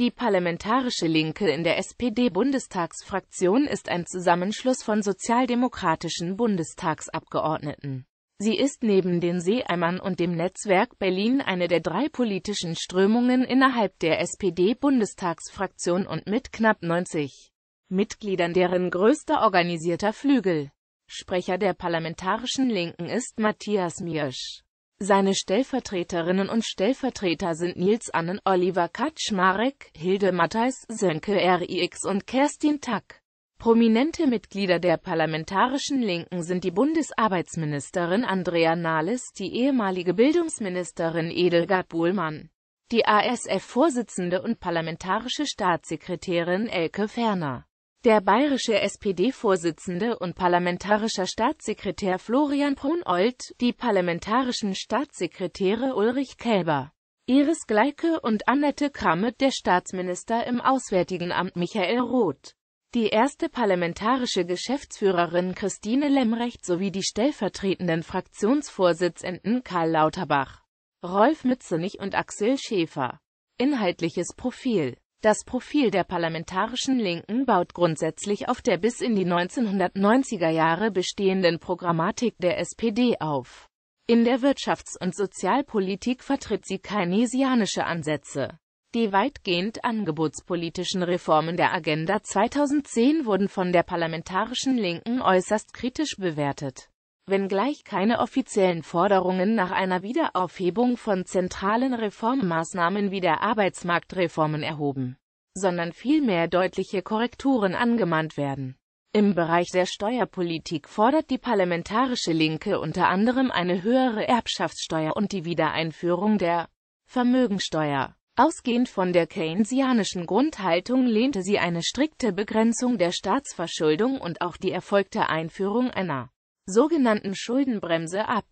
Die Parlamentarische Linke in der SPD-Bundestagsfraktion ist ein Zusammenschluss von sozialdemokratischen Bundestagsabgeordneten. Sie ist neben den Seeeimern und dem Netzwerk Berlin eine der drei politischen Strömungen innerhalb der SPD-Bundestagsfraktion und mit knapp 90 Mitgliedern deren größter organisierter Flügel. Sprecher der Parlamentarischen Linken ist Matthias Miersch. Seine Stellvertreterinnen und Stellvertreter sind Nils Annen, Oliver Kaczmarek, Hilde Mattheis, Sönke Rix und Kerstin Tack. Prominente Mitglieder der Parlamentarischen Linken sind die Bundesarbeitsministerin Andrea Nahles, die ehemalige Bildungsministerin Edelgard Buhlmann, die ASF-Vorsitzende und parlamentarische Staatssekretärin Elke Ferner. Der bayerische SPD-Vorsitzende und parlamentarischer Staatssekretär Florian Prunold, die parlamentarischen Staatssekretäre Ulrich Kälber, Iris Gleike und Annette Kramme, der Staatsminister im Auswärtigen Amt Michael Roth, die erste parlamentarische Geschäftsführerin Christine Lemrecht sowie die stellvertretenden Fraktionsvorsitzenden Karl Lauterbach, Rolf Mützenich und Axel Schäfer. Inhaltliches Profil das Profil der parlamentarischen Linken baut grundsätzlich auf der bis in die 1990er Jahre bestehenden Programmatik der SPD auf. In der Wirtschafts- und Sozialpolitik vertritt sie keynesianische Ansätze. Die weitgehend angebotspolitischen Reformen der Agenda 2010 wurden von der parlamentarischen Linken äußerst kritisch bewertet wenngleich keine offiziellen Forderungen nach einer Wiederaufhebung von zentralen Reformmaßnahmen wie der Arbeitsmarktreformen erhoben, sondern vielmehr deutliche Korrekturen angemahnt werden. Im Bereich der Steuerpolitik fordert die Parlamentarische Linke unter anderem eine höhere Erbschaftssteuer und die Wiedereinführung der Vermögensteuer. Ausgehend von der keynesianischen Grundhaltung lehnte sie eine strikte Begrenzung der Staatsverschuldung und auch die erfolgte Einführung einer sogenannten Schuldenbremse ab